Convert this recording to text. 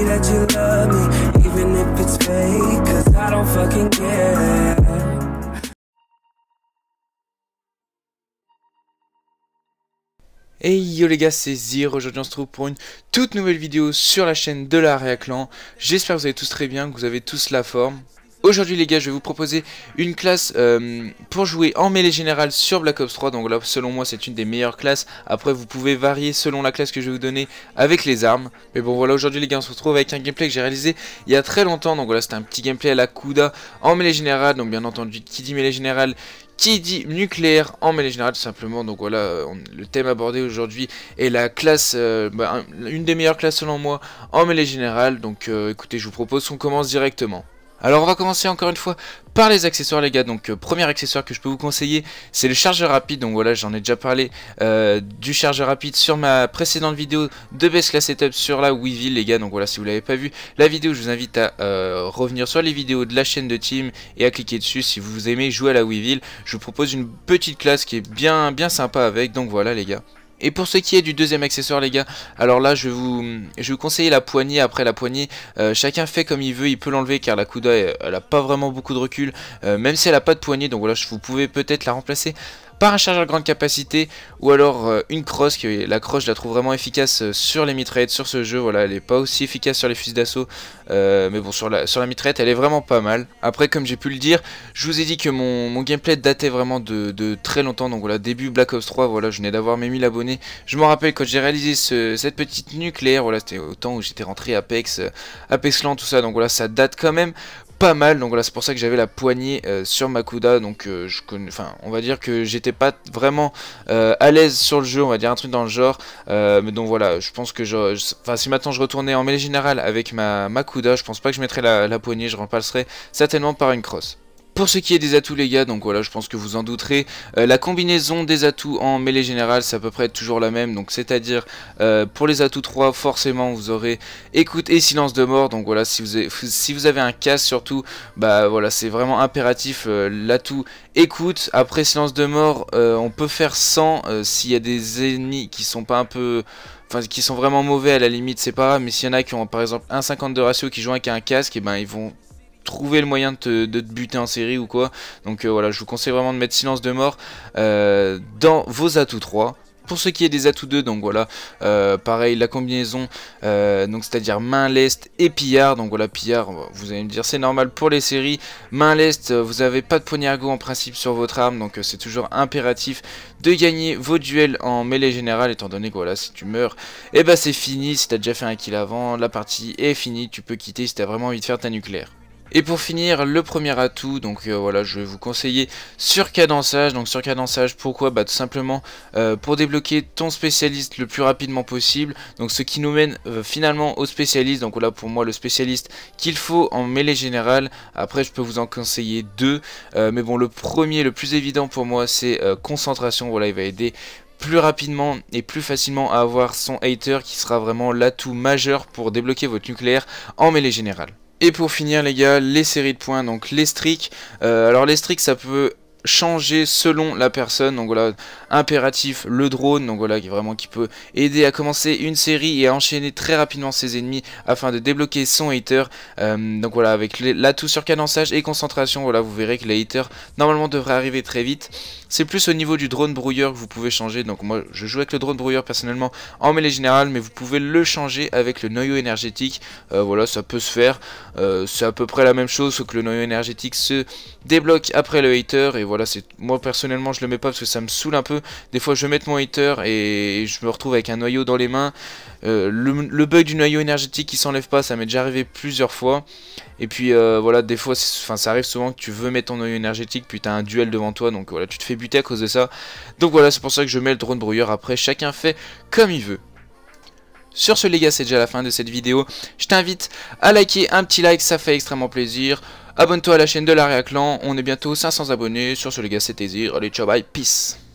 et Hey yo les gars, c'est Zir, aujourd'hui on se trouve pour une toute nouvelle vidéo sur la chaîne de la clan J'espère que vous allez tous très bien, que vous avez tous la forme. Aujourd'hui les gars je vais vous proposer une classe euh, pour jouer en mêlée générale sur Black Ops 3 Donc là selon moi c'est une des meilleures classes Après vous pouvez varier selon la classe que je vais vous donner avec les armes Mais bon voilà aujourd'hui les gars on se retrouve avec un gameplay que j'ai réalisé il y a très longtemps Donc voilà c'était un petit gameplay à la Kuda en mêlée générale Donc bien entendu qui dit mêlée générale qui dit nucléaire en mêlée générale tout simplement. Donc voilà, euh, le thème abordé aujourd'hui est la classe, euh, bah, une des meilleures classes selon moi en mêlée générale. Donc écoutez, je vous propose qu'on commence directement. Alors on va commencer encore une fois par les accessoires les gars, donc euh, premier accessoire que je peux vous conseiller c'est le chargeur rapide, donc voilà j'en ai déjà parlé euh, du chargeur rapide sur ma précédente vidéo de Best Class Setup sur la Weevil les gars, donc voilà si vous l'avez pas vu la vidéo je vous invite à euh, revenir sur les vidéos de la chaîne de team et à cliquer dessus si vous aimez jouer à la Weevil, je vous propose une petite classe qui est bien, bien sympa avec, donc voilà les gars. Et pour ce qui est du deuxième accessoire les gars, alors là je vais vous, vous conseiller la poignée, après la poignée, euh, chacun fait comme il veut, il peut l'enlever car la Kuda elle, a pas vraiment beaucoup de recul, euh, même si elle a pas de poignée, donc voilà vous pouvez peut-être la remplacer par un chargeur grande capacité ou alors euh, une crosse, qui, la crosse je la trouve vraiment efficace euh, sur les mitraillettes sur ce jeu, voilà elle est pas aussi efficace sur les fusils d'assaut, euh, mais bon sur la, sur la mitraillette elle est vraiment pas mal. Après comme j'ai pu le dire, je vous ai dit que mon, gameplay datait vraiment de, très longtemps, donc voilà début Black Ops 3, voilà je venais d'avoir mes 1000 abonnés, je me rappelle quand j'ai réalisé cette petite nucléaire, voilà c'était au temps où j'étais rentré Apex, Apexland tout ça, donc voilà ça date quand même pas mal. Donc voilà, c'est pour ça que j'avais la poignée euh, sur Makuda. Donc euh, je connais, enfin, on va dire que j'étais pas vraiment euh, à l'aise sur le jeu, on va dire un truc dans le genre. mais donc voilà, je pense que enfin, si maintenant je retournais en mêlée générale avec ma Makuda, je pense pas que je mettrais la, la poignée. Je remplacerais certainement par une crosse. Pour ce qui est des atouts les gars, donc voilà je pense que vous en douterez, euh, la combinaison des atouts en mêlée générale c'est à peu près toujours la même, donc c'est à dire euh, pour les atouts 3 forcément vous aurez écoute et silence de mort, donc voilà si vous avez, si vous avez un casque surtout, bah voilà c'est vraiment impératif euh, l'atout écoute, après silence de mort on peut faire 100 s'il y a des ennemis qui sont pas un peu enfin qui sont vraiment mauvais à la limite c'est pas grave mais s'il y en a qui ont par exemple un 50 de ratio qui jouent avec un casque et eh ben ils vont trouver le moyen de te, buter en série ou quoi. Donc euh, voilà, je vous conseille vraiment de mettre silence de mort euh, dans vos atouts 3. Pour ce qui est des atouts 2, donc voilà, euh, pareil, la combinaison, donc c'est-à-dire main leste et pillard. Donc voilà, pillard, vous allez me dire, c'est normal pour les séries. Main leste, vous n'avez pas de go en principe sur votre arme, donc c'est toujours impératif de gagner vos duels en mêlée générale, étant donné que voilà, si tu meurs, et eh ben, c'est fini, si as déjà fait un kill avant, la partie est finie, tu peux quitter si t'as vraiment envie de faire ta nucléaire. Et pour finir, le premier atout, donc euh, voilà, je vais vous conseiller sur cadençage, Donc sur cadençage pourquoi Bah tout simplement euh, pour débloquer ton spécialiste le plus rapidement possible. Donc ce qui nous mène euh, finalement au spécialiste. Donc voilà pour moi le spécialiste qu'il faut en mêlée générale. Après je peux vous en conseiller deux. mais bon le premier, le plus évident pour moi c'est concentration. Voilà il va aider plus rapidement et plus facilement à avoir son hater qui sera vraiment l'atout majeur pour débloquer votre nucléaire en mêlée générale. Et pour finir les gars, les séries de points, donc les streaks. Euh, alors les streaks ça peut changer selon la personne. Donc voilà, impératif, le drone, donc voilà, qui vraiment qui peut aider à commencer une série et à enchaîner très rapidement ses ennemis afin de débloquer son hater. Euh, donc voilà, avec l'atout sur cadençage et concentration, voilà, vous verrez que les haters normalement devrait arriver très vite. C'est plus au niveau du drone brouilleur que vous pouvez changer. Donc moi, je joue avec le drone brouilleur personnellement en mêlée générale, mais vous pouvez le changer avec le noyau énergétique. Euh, voilà, ça peut se faire. Euh, c'est à peu près la même chose, sauf que le noyau énergétique se débloque après le hater et voilà c'est moi personnellement je le mets pas parce que ça me saoule un peu. Des fois je vais mettre mon hater et je me retrouve avec un noyau dans les mains. Euh, le, bug du noyau énergétique qui s'enlève pas, ça m'est déjà arrivé plusieurs fois. Et puis euh, voilà, des fois, ça arrive souvent que tu veux mettre ton noyau énergétique, puis t'as un duel devant toi, donc voilà, tu te fais buter à cause de ça. Donc voilà, c'est pour ça que je mets le drone brouilleur après, chacun fait comme il veut. Sur ce les gars, c'est déjà la fin de cette vidéo. Je t'invite à liker, un petit like, ça fait extrêmement plaisir. Abonne-toi à la chaîne de l'Aria Clan, on est bientôt 500 abonnés. Sur ce les gars, c'était Zir, allez ciao bye, peace